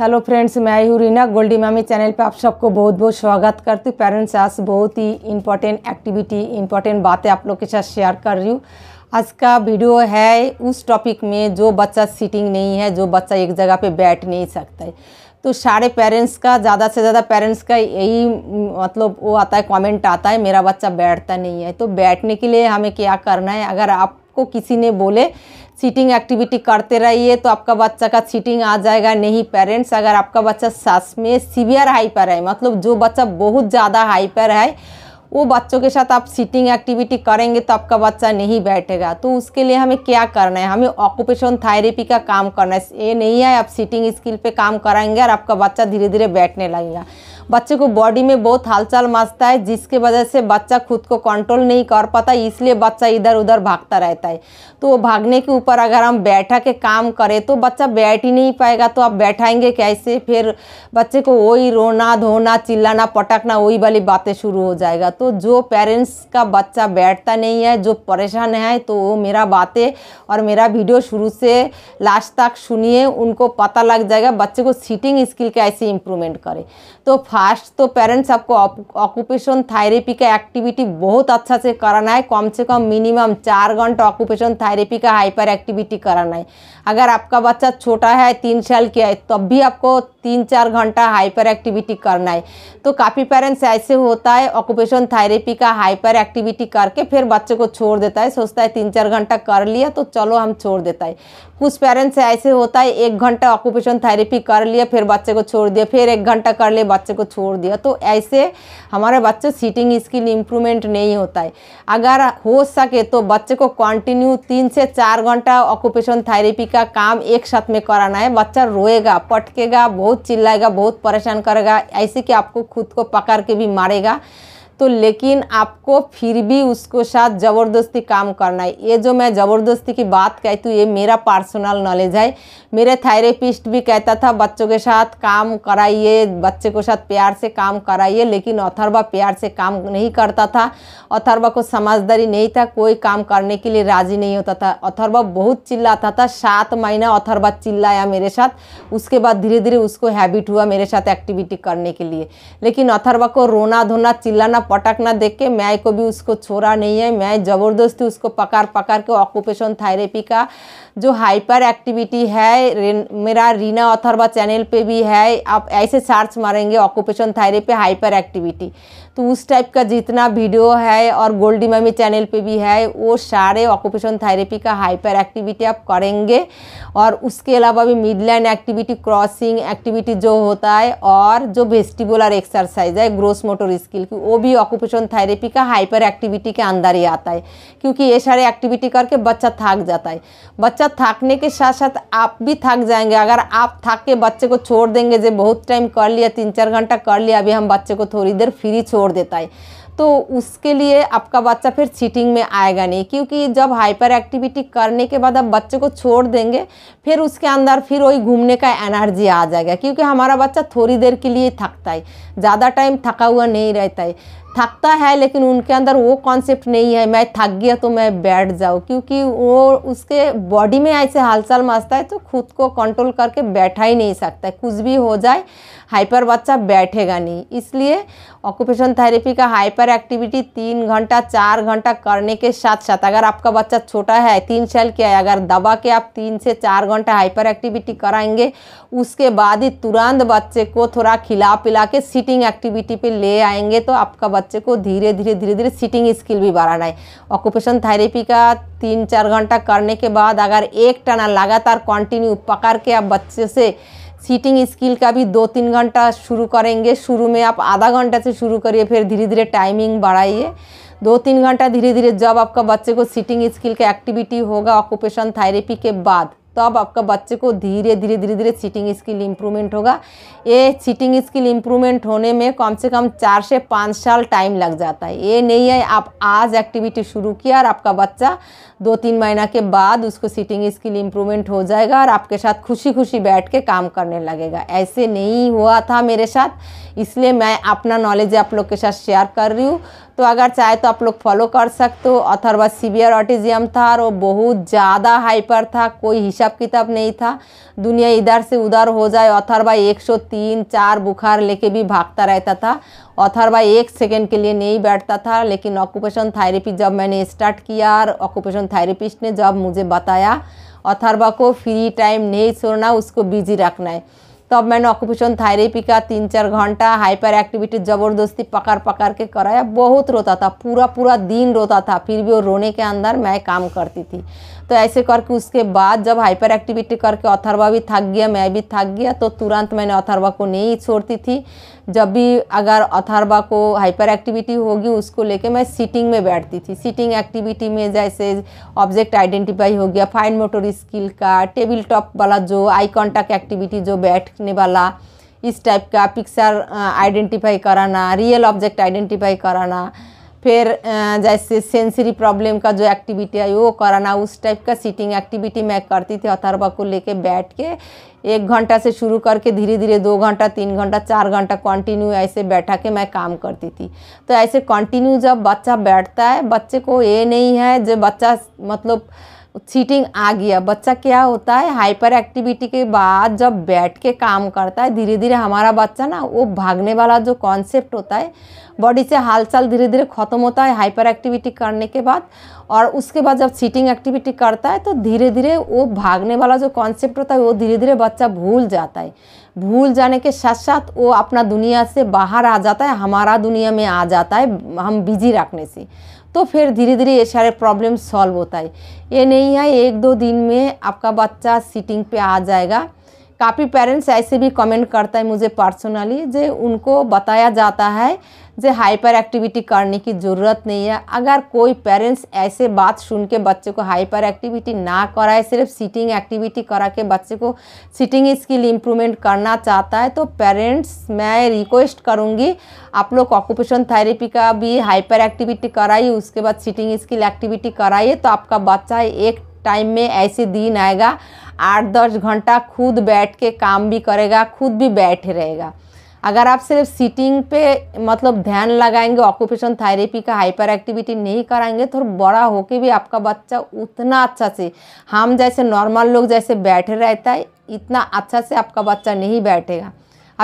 hello friends मैं हूँ रीना गोल्डी मामी चैनल पे आप सबको बहुत बहुत स्वागत करती हूँ पेरेंट्स आज बहुत ही इम्पोर्टेंट एक्टिविटी इम्पोर्टेंट बातें आप लोग के साथ शेयर कर रही हूँ आज का वीडियो है उस टॉपिक में जो बच्चा सीटिंग नहीं है जो बच्चा एक जगह पे बैठ नहीं सकता है तो सारे पेरेंट्स का ज़्यादा से ज़्यादा पेरेंट्स का यही मतलब वो आता है कमेंट आता है मेरा बच्चा बैठता नहीं है तो बैठने के लिए हमें क्या करना है अगर आप को किसी ने बोले सीटिंग एक्टिविटी करते रहिए तो आपका बच्चा का सीटिंग आ जाएगा नहीं पेरेंट्स अगर आपका बच्चा सास में सीवियर हाइपर है मतलब जो बच्चा बहुत ज़्यादा हाइपर है वो बच्चों के साथ आप सीटिंग एक्टिविटी करेंगे तो आपका बच्चा नहीं बैठेगा तो उसके लिए हमें क्या करना है हमें ऑक्यूपेशन थेरेपी का काम करना है ये नहीं है आप सीटिंग स्किल पे काम कराएंगे और आपका बच्चा धीरे धीरे बैठने लगेगा बच्चे को बॉडी में बहुत हालचाल मचता है जिसके वजह से बच्चा खुद को कंट्रोल नहीं कर पाता इसलिए बच्चा इधर उधर भागता रहता है तो वो भागने के ऊपर अगर हम बैठा के काम करें तो बच्चा बैठ ही नहीं पाएगा तो आप बैठाएंगे कैसे फिर बच्चे को वही रोना धोना चिल्लाना पटकना वही वाली बातें शुरू हो जाएगा तो जो पेरेंट्स का बच्चा बैठता नहीं है जो परेशान है तो वो मेरा बातें और मेरा वीडियो शुरू से लास्ट तक सुनिए उनको पता लग जाएगा बच्चे को सीटिंग स्किल कैसे इम्प्रूवमेंट करें तो फास्ट तो पेरेंट्स आपको ऑक्यूपेशन थेरेपी का एक्टिविटी बहुत अच्छा से कराना है कम से कम मिनिमम चार घंटा ऑक्यूपेशन थेरेपी का हाइपर एक्टिविटी कराना है अगर आपका बच्चा छोटा है तीन साल के है तब भी आपको तीन चार घंटा हाइपर एक्टिविटी करना है तो काफ़ी पेरेंट्स ऐसे होता है ऑक्यूपेशन थेरेपी का हाइपर एक्टिविटी करके फिर बच्चे को छोड़ देता है सोचता है तीन चार घंटा कर लिया तो चलो हम छोड़ देता है कुछ पेरेंट्स ऐसे होता है एक घंटा ऑक्यूपेशन थेरेपी कर लिया फिर बच्चे को छोड़ दिया फिर एक घंटा कर लिए बच्चे को छोड़ दिया तो ऐसे हमारे बच्चे सीटिंग स्किल इम्प्रूवमेंट नहीं होता है अगर हो सके तो बच्चे को कंटिन्यू तीन से चार घंटा ऑक्यूपेशन थेरेपी का काम एक साथ में कराना है बच्चा रोएगा पटकेगा बहुत चिल्लाएगा बहुत परेशान करेगा ऐसे कि आपको खुद को पकड़ के भी मारेगा तो लेकिन आपको फिर भी उसको साथ ज़बरदस्ती काम करना है ये जो मैं ज़बरदस्ती की बात कहती हूँ तो ये मेरा पर्सनल नॉलेज है मेरे थेरेपिस्ट भी कहता था बच्चों के साथ काम कराइए बच्चे को साथ प्यार से काम कराइए लेकिन अथर्वा प्यार से काम नहीं करता था अथर्वा को समझदारी नहीं था कोई काम करने के लिए राज़ी नहीं होता था अथर्वा बहुत चिल्लाता था सात महीना अथर्वा चिल्लाया मेरे साथ उसके बाद धीरे धीरे उसको हैबिट हुआ मेरे साथ एक्टिविटी करने के लिए लेकिन अथर्वा को रोना धोना चिल्लाना पटक ना देख के मैं को भी उसको छोड़ा नहीं है मैं ज़बरदस्ती उसको पकड़ पकड़ के ऑक्यूपेशन थेरेपी का जो हाइपर एक्टिविटी है मेरा रीना अथरवा चैनल पे भी है आप ऐसे सर्च मारेंगे ऑक्यूपेशन थेरेपी हाइपर एक्टिविटी तो उस टाइप का जितना वीडियो है और गोल्डी मामी चैनल पे भी है वो सारे ऑक्यूपेशन थेरेपी का हाइपर एक्टिविटी आप करेंगे और उसके अलावा भी mid line activity crossing activity जो होता है और जो वेस्टिबुलर एक्सरसाइज है ग्रोस मोटर स्किल की वो भी ऑक्यूपेशन थेरेपी का हाइपर एक्टिविटी के अंदर ही आता है क्योंकि ये सारे एक्टिविटी करके बच्चा थक जाता है बच्चा थकने के साथ साथ आप भी थक जाएंगे अगर आप थक के बच्चे को छोड़ देंगे जो बहुत टाइम कर लिया तीन चार घंटा कर लिया अभी हम बच्चे को थोड़ी देर फ्री छोड़ छोड़ देता है तो उसके लिए आपका बच्चा फिर चीटिंग में आएगा नहीं क्योंकि जब हाइपर एक्टिविटी करने के बाद आप बच्चे को छोड़ देंगे फिर उसके अंदर फिर वही घूमने का एनर्जी आ जाएगा क्योंकि हमारा बच्चा थोड़ी देर के लिए थकता है ज़्यादा टाइम थका हुआ नहीं रहता है थकता है लेकिन उनके अंदर वो कॉन्सेप्ट नहीं है मैं थक गया तो मैं बैठ जाऊँ क्योंकि वो उसके बॉडी में ऐसे हालचाल मचता है तो खुद को कंट्रोल करके बैठा ही नहीं सकता कुछ भी हो जाए हाइपर बच्चा बैठेगा नहीं इसलिए ऑक्यूपेशन थेरेपी का हाइपर एक्टिविटी तीन घंटा चार घंटा करने के साथ साथ अगर आपका बच्चा छोटा है तीन साल के है अगर दबा के आप तीन से चार घंटा हाइपर एक्टिविटी कराएंगे उसके बाद ही तुरंत बच्चे को थोड़ा खिला पिला के सीटिंग एक्टिविटी पे ले आएंगे तो आपका बच्चा बच्चे को धीरे धीरे धीरे धीरे सीटिंग स्किल भी बढ़ाना है ऑक्यूपेशन थेरेपी का तीन चार घंटा करने के बाद अगर एक टना लगातार कंटिन्यू पकड़ के आप बच्चे से सीटिंग स्किल का भी दो तीन घंटा शुरू करेंगे शुरू में आप आधा घंटा से शुरू करिए फिर धीरे धीरे टाइमिंग बढ़ाइए दो तीन घंटा धीरे धीरे जब आपका बच्चे को सीटिंग स्किल का एक्टिविटी होगा ऑक्यूपेशन थेरेपी के बाद तो अब आपका बच्चे को धीरे धीरे धीरे धीरे सीटिंग स्किल इम्प्रूवमेंट होगा ये सीटिंग स्किल इम्प्रूवमेंट होने में कम से कम चार से पाँच साल टाइम लग जाता है ये नहीं है आप आज एक्टिविटी शुरू किया और आपका बच्चा दो तीन महीना के बाद उसको सीटिंग स्किल इम्प्रूवमेंट हो जाएगा और आपके साथ खुशी खुशी बैठ के काम करने लगेगा ऐसे नहीं हुआ था मेरे साथ इसलिए मैं अपना नॉलेज आप लोग के साथ शेयर कर रही हूँ तो अगर चाहे तो आप लोग फॉलो कर सकते हो अथरवा सीवियर ऑटिज़म था और वो बहुत ज़्यादा हाइपर था कोई हिसाब हिसाब किताब नहीं था दुनिया इधर से उधर हो जाए अथरबा एक सौ तीन चार बुखार लेके भी भागता रहता था अथरबा एक सेकेंड के लिए नहीं बैठता था लेकिन ऑक्यूपेशन थेरेपी जब मैंने स्टार्ट किया और ऑक्यूपेशन थेरेपिस्ट ने जब मुझे बताया अथरबा को फ्री टाइम नहीं छोड़ना उसको बिजी रखना है तब मैंने ऑक्यूपेशन थेरेपी का तीन चार घंटा हाइपर एक्टिविटी ज़बरदस्ती पकड़ पकड़ के कराया बहुत रोता था पूरा पूरा दिन रोता था फिर भी वो रोने के अंदर मैं काम करती थी तो ऐसे करके उसके बाद जब हाइपर एक्टिविटी करके अथर्वा भी थक गया मैं भी थक गया तो तुरंत मैंने अथर्वा को नहीं छोड़ती थी जब भी अगर अथर्वा को हाइपर एक्टिविटी होगी उसको लेके मैं सीटिंग में बैठती थी सीटिंग एक्टिविटी में जैसे ऑब्जेक्ट आइडेंटिफाई हो गया फाइन मोटर स्किल का टेबल टॉप वाला जो आई कॉन्टैक्ट एक्टिविटी जो बैठने वाला इस टाइप का पिक्चर आइडेंटिफाई कराना रियल ऑब्जेक्ट आइडेंटिफाई कराना फिर जैसे सेंसरी प्रॉब्लम का जो एक्टिविटी है वो कराना उस टाइप का सीटिंग एक्टिविटी मैं करती थी अथर्वा को लेके बैठ के एक घंटा से शुरू करके धीरे धीरे दो घंटा तीन घंटा चार घंटा कंटिन्यू ऐसे बैठा के मैं काम करती थी तो ऐसे कंटिन्यू जब बच्चा बैठता है बच्चे को ये नहीं है जो बच्चा मतलब चीटिंग आ गया बच्चा क्या होता है हाइपर एक्टिविटी के बाद जब बैठ के काम करता है धीरे धीरे हमारा बच्चा ना वो भागने वाला जो कॉन्सेप्ट होता है बॉडी से हालचाल धीरे धीरे ख़त्म होता है हाइपर एक्टिविटी करने के बाद और उसके बाद जब सीटिंग एक्टिविटी करता है तो धीरे धीरे वो भागने वाला जो कॉन्सेप्ट होता है वो धीरे धीरे बच्चा भूल जाता है भूल जाने के साथ साथ वो अपना दुनिया से बाहर आ जाता है हमारा दुनिया में आ जाता है हम बिजी रखने से तो फिर धीरे धीरे ये सारे प्रॉब्लम सॉल्व होता है ये नहीं है एक दो दिन में आपका बच्चा सीटिंग पे आ जाएगा काफ़ी पेरेंट्स ऐसे भी कमेंट करता है मुझे पर्सनली जे उनको बताया जाता है जो हाइपर एक्टिविटी करने की ज़रूरत नहीं है अगर कोई पेरेंट्स ऐसे बात सुन के बच्चे को हाइपर एक्टिविटी ना कराए सिर्फ सीटिंग एक्टिविटी करा के बच्चे को सीटिंग स्किल इम्प्रूवमेंट करना चाहता है तो पेरेंट्स मैं रिक्वेस्ट करूँगी आप लोग ऑक्यूपेशन थेरेपी का भी हाइपर एक्टिविटी कराइए उसके बाद सीटिंग स्किल एक्टिविटी कराइए तो आपका बच्चा एक टाइम में ऐसे दिन आएगा आठ दस घंटा खुद बैठ के काम भी करेगा खुद भी बैठे रहेगा अगर आप सिर्फ सीटिंग पे मतलब ध्यान लगाएंगे ऑक्यूपेशन थेरेपी का हाइपर एक्टिविटी नहीं कराएंगे तो बड़ा होके भी आपका बच्चा उतना अच्छा से हम जैसे नॉर्मल लोग जैसे बैठे रहता है इतना अच्छा से आपका बच्चा नहीं बैठेगा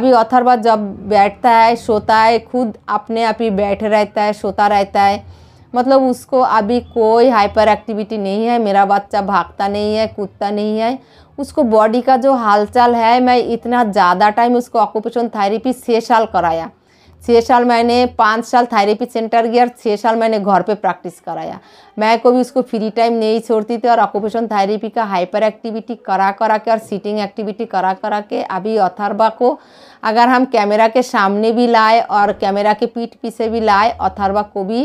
अभी बाद जब बैठता है सोता है खुद अपने आप ही बैठे रहता है सोता रहता है मतलब उसको अभी कोई हाइपर एक्टिविटी नहीं है मेरा बच्चा भागता नहीं है कूदता नहीं है उसको बॉडी का जो हालचाल है मैं इतना ज़्यादा टाइम उसको ऑक्यूपेशन थेरेपी छः साल कराया छः साल मैंने पाँच साल थेरेपी सेंटर गया और छः साल मैंने घर पे प्रैक्टिस कराया मैं कभी उसको फ्री टाइम नहीं छोड़ती थी और ऑक्यूपेशन थेरेपी का हाइपर एक्टिविटी करा करा के और सीटिंग एक्टिविटी करा करा के अभी अथर्वा को अगर हम कैमरा के सामने भी लाए और कैमरा के पीठ पीछे भी लाए अथर्वा को भी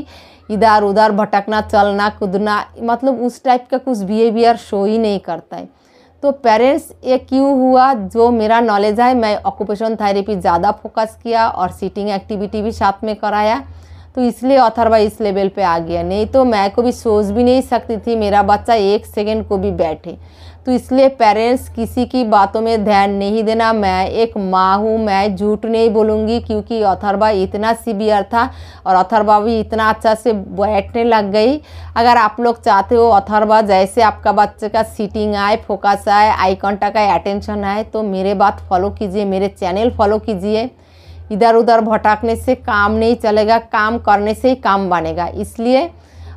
इधर उधर भटकना चलना कूदना मतलब उस टाइप का कुछ बिहेवियर शो ही नहीं करता है तो पेरेंट्स ये क्यों हुआ जो मेरा नॉलेज है मैं ऑक्यूपेशन थेरेपी ज़्यादा फोकस किया और सीटिंग एक्टिविटी भी साथ में कराया तो इसलिए अथरवा इस लेवल पे आ गया नहीं तो मैं को भी सोच भी नहीं सकती थी मेरा बच्चा एक सेकेंड को भी बैठे तो इसलिए पेरेंट्स किसी की बातों में ध्यान नहीं देना मैं एक माँ हूँ मैं झूठ नहीं बोलूँगी क्योंकि अथरबा इतना सीवियर था और अथर्वा भी इतना अच्छा से बैठने लग गई अगर आप लोग चाहते हो अथरबा जैसे आपका बच्चे का सीटिंग आए फोकस आए आई कॉन्टैक्ट आए अटेंशन आए तो मेरे बात फॉलो कीजिए मेरे चैनल फॉलो कीजिए इधर उधर भटकने से काम नहीं चलेगा काम करने से ही काम बनेगा इसलिए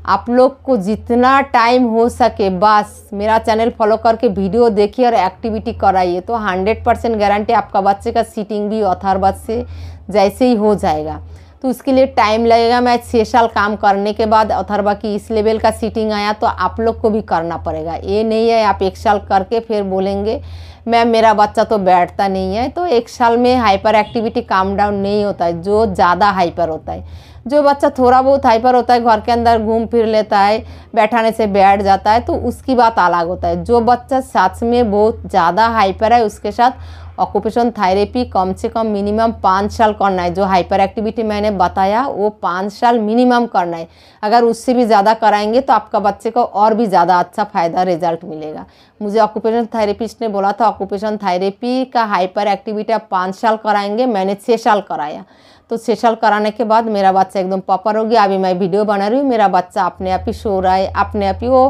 आप लोग को जितना टाइम हो सके बस मेरा चैनल फॉलो करके वीडियो देखिए और एक्टिविटी कराइए तो 100 परसेंट गारंटी आपका बच्चे का सीटिंग भी अथर्वत से जैसे ही हो जाएगा तो उसके लिए टाइम लगेगा मैं छः साल काम करने के बाद अथर्वा की इस लेवल का सीटिंग आया तो आप लोग को भी करना पड़ेगा ये नहीं है आप एक साल करके फिर बोलेंगे मैम मेरा बच्चा तो बैठता नहीं है तो एक साल में हाइपर एक्टिविटी काम डाउन नहीं होता है जो ज़्यादा हाइपर होता है जो बच्चा थोड़ा बहुत हाइपर होता है घर के अंदर घूम फिर लेता है बैठाने से बैठ जाता है तो उसकी बात अलग होता है जो बच्चा सच में बहुत ज़्यादा हाइपर है उसके साथ ऑक्यूपेशन थेरेपी कम से कम मिनिमम पाँच साल करना है जो हाइपर एक्टिविटी मैंने बताया वो पाँच साल मिनिमम करना है अगर उससे भी ज़्यादा कराएंगे तो आपका बच्चे को और भी ज़्यादा अच्छा फ़ायदा रिजल्ट मिलेगा मुझे ऑक्यूपेशन थेरेपिस्ट ने बोला था ऑक्यूपेशन थेरेपी का हाइपर एक्टिविटी आप पाँच साल कराएंगे मैंने छः साल कराया तो सेशल कराने के बाद मेरा बच्चा एकदम पॉपर हो गया अभी मैं वीडियो बना रही हूँ मेरा बच्चा अपने आप ही सो रहा है अपने आप ही वो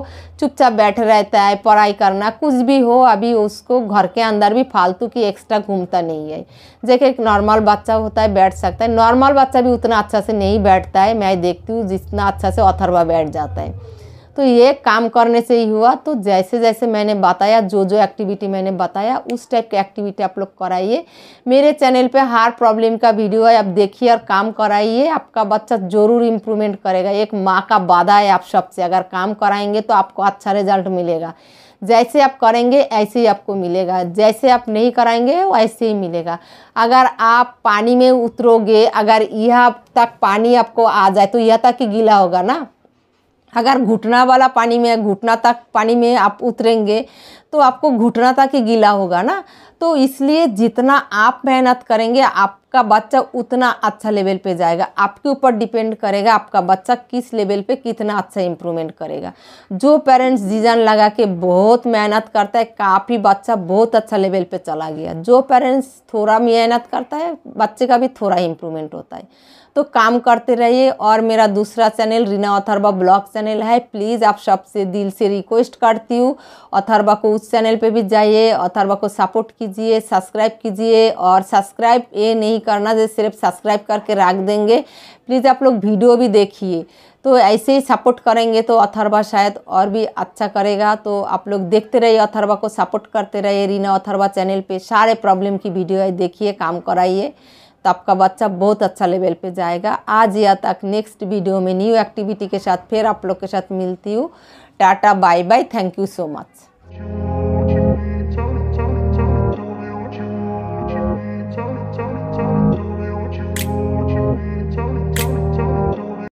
चुपचाप बैठ रहता है पढ़ाई करना कुछ भी हो अभी उसको घर के अंदर भी फालतू की एक्स्ट्रा घूमता नहीं है जैसे एक नॉर्मल बच्चा होता है बैठ सकता है नॉर्मल बच्चा भी उतना अच्छा से नहीं बैठता है मैं देखती हूँ जितना अच्छा से अथरवा बैठ जाता है तो ये काम करने से ही हुआ तो जैसे जैसे मैंने बताया जो जो एक्टिविटी मैंने बताया उस टाइप की एक्टिविटी आप लोग कराइए मेरे चैनल पे हर प्रॉब्लम का वीडियो है आप देखिए और काम कराइए आपका बच्चा ज़रूर इम्प्रूवमेंट करेगा एक माँ का वादा है आप सबसे अगर काम कराएंगे तो आपको अच्छा रिजल्ट मिलेगा जैसे आप करेंगे ऐसे ही आपको मिलेगा जैसे आप नहीं कराएंगे वैसे ही मिलेगा अगर आप पानी में उतरोगे अगर यह तक पानी आपको आ जाए तो यह तक ही गीला होगा ना अगर घुटना वाला पानी में घुटना तक पानी में आप उतरेंगे तो आपको घुटना तक ही गीला होगा ना तो इसलिए जितना आप मेहनत करेंगे आपका बच्चा उतना अच्छा लेवल पे जाएगा आपके ऊपर डिपेंड करेगा आपका बच्चा किस लेवल पे कितना अच्छा इम्प्रूवमेंट करेगा जो पेरेंट्स जीजन लगा के बहुत मेहनत करता है काफ़ी बच्चा बहुत अच्छा लेवल पर चला गया जो पेरेंट्स थोड़ा मेहनत करता है बच्चे का भी थोड़ा इम्प्रूवमेंट होता है तो काम करते रहिए और मेरा दूसरा channel Reena Atharba blog channel है प्लीज़ आप सबसे दिल से रिक्वेस्ट करती हूँ अथरबा को उस चैनल पे भी जाइए अथर्बा को सपोर्ट कीजिए सब्सक्राइब कीजिए और सब्सक्राइब ये नहीं करना जो सिर्फ सब्सक्राइब करके रख देंगे प्लीज़ आप लोग वीडियो भी देखिए तो ऐसे ही सपोर्ट करेंगे तो अथर्वा शायद और भी अच्छा करेगा तो आप लोग देखते रहिए अथर्वा को सपोर्ट करते रहिए रीना अथर्वा चैनल पे सारे प्रॉब्लम की वीडियो देखिए काम कराइए तो आपका बच्चा बहुत अच्छा लेवल पे जाएगा आज या तक नेक्स्ट वीडियो में न्यू एक्टिविटी के साथ फिर आप लोग के साथ मिलती हूँ tata bye bye thank you so much